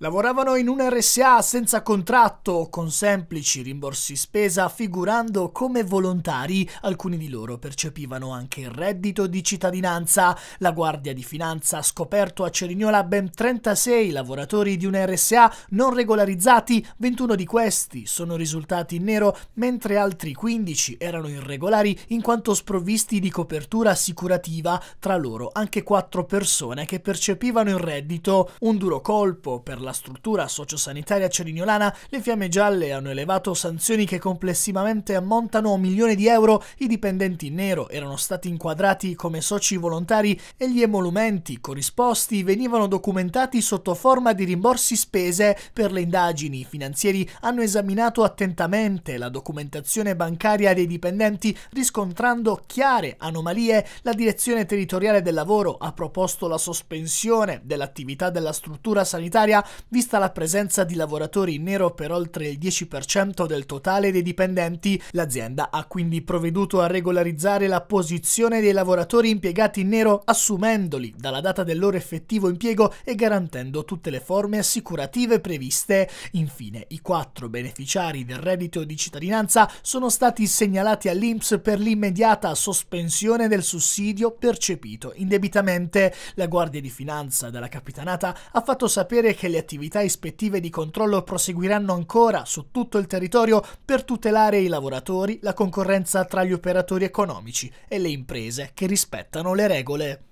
Lavoravano in un RSA senza contratto, con semplici rimborsi spesa, figurando come volontari. Alcuni di loro percepivano anche il reddito di cittadinanza. La Guardia di Finanza ha scoperto a Cerignola ben 36 lavoratori di un RSA non regolarizzati. 21 di questi sono risultati in nero, mentre altri 15 erano irregolari in quanto sprovvisti di copertura assicurativa. Tra loro anche 4 persone che percepivano il reddito. Un duro colpo per la la struttura sociosanitaria cerignolana, le fiamme gialle hanno elevato sanzioni che complessivamente ammontano a milioni di euro. I dipendenti in nero erano stati inquadrati come soci volontari e gli emolumenti corrisposti venivano documentati sotto forma di rimborsi spese. Per le indagini, i finanzieri hanno esaminato attentamente la documentazione bancaria dei dipendenti, riscontrando chiare anomalie. La direzione territoriale del lavoro ha proposto la sospensione dell'attività della struttura sanitaria vista la presenza di lavoratori in nero per oltre il 10% del totale dei dipendenti. L'azienda ha quindi provveduto a regolarizzare la posizione dei lavoratori impiegati in nero assumendoli dalla data del loro effettivo impiego e garantendo tutte le forme assicurative previste. Infine, i quattro beneficiari del reddito di cittadinanza sono stati segnalati all'INPS per l'immediata sospensione del sussidio percepito indebitamente. La Guardia di Finanza della Capitanata ha fatto sapere che le attività ispettive di controllo proseguiranno ancora su tutto il territorio per tutelare i lavoratori, la concorrenza tra gli operatori economici e le imprese che rispettano le regole.